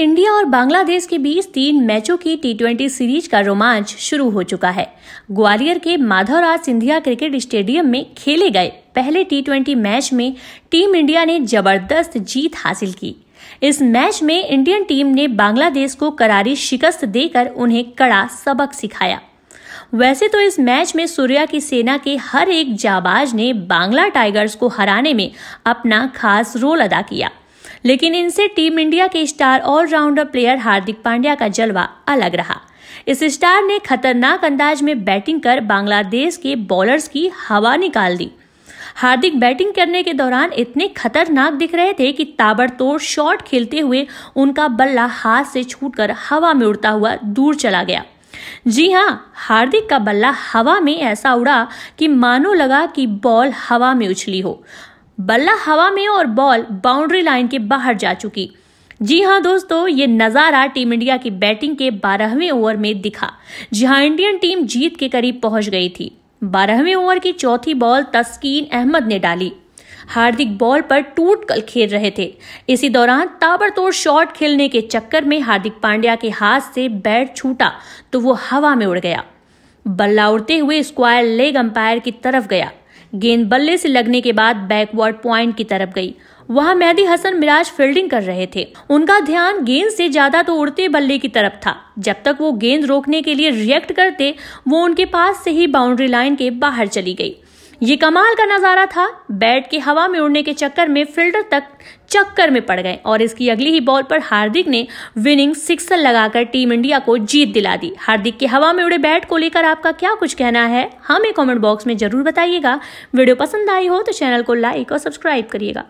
India और बांग्लादेश के बीच तीन मैचों की टी सीरीज का रोमांच शुरू हो चुका है ग्वालियर के माधवराज सिंधिया क्रिकेट स्टेडियम में खेले गए पहले टी मैच में टीम इंडिया ने जबरदस्त जीत हासिल की इस मैच में इंडियन टीम ने बांग्लादेश को करारी शिकस्त देकर उन्हें कड़ा सबक सिखाया वैसे तो इस मैच में सूर्या की सेना के हर एक जाबाज ने बांग्ला टाइगर्स को हराने में अपना खास रोल अदा किया लेकिन इनसे टीम इंडिया के star allrounder player Hardik Pandya का जलवा अलग रहा इस स्टार ने खतरनाक अंदाज में बैटिंग कर बांग्लादेश के बॉलर्स की हवा निकाल दी हार्दिक बैटिंग करने के दौरान इतने खतरनाक दिख रहे थे कि ताबड़तोड़ शॉट खेलते हुए उनका बल्ला हाथ से छूटकर हवा में उड़ता हुआ दूर चला गया जी हाँ हार्दिक का बल्ला हवा में ऐसा उड़ा कि मानो लगा कि बॉल हवा में उछली हो बल्ला हवा में और बॉल बाउंड्री लाइन के बाहर जा चुकी जी हाँ दोस्तों ये नज़ारा टीम इंडिया की बैटिंग के बारहवें ओवर में दिखा जहां इंडियन टीम जीत के करीब पहुंच गई थी बारहवें ओवर की चौथी बॉल तस्कीन अहमद ने डाली हार्दिक बॉल पर टूट कल खेल रहे थे इसी दौरान ताबड़तोड़ शॉट खेलने के चक्कर में हार्दिक पांड्या के हाथ से बैट छूटा तो वो हवा में उड़ गया बल्ला उड़ते हुए स्क्वायर लेग अंपायर की तरफ गया गेंद बल्ले से लगने के बाद बैकवर्ड प्वाइंट की तरफ गई वहां मेहदी हसन मिराज फील्डिंग कर रहे थे उनका ध्यान गेंद से ज्यादा तो उड़ते बल्ले की तरफ था जब तक वो गेंद रोकने के लिए रिएक्ट करते वो उनके पास से ही बाउंड्री लाइन के बाहर चली गई ये कमाल का नज़ारा था बैट के हवा में उड़ने के चक्कर में फील्डर तक चक्कर में पड़ गए और इसकी अगली ही बॉल पर हार्दिक ने विनिंग सिक्सर लगाकर टीम इंडिया को जीत दिला दी हार्दिक के हवा में उड़े बैट को लेकर आपका क्या कुछ कहना है हमें कमेंट बॉक्स में जरूर बताइएगा वीडियो पसंद आई हो तो चैनल को लाइक और सब्सक्राइब करिएगा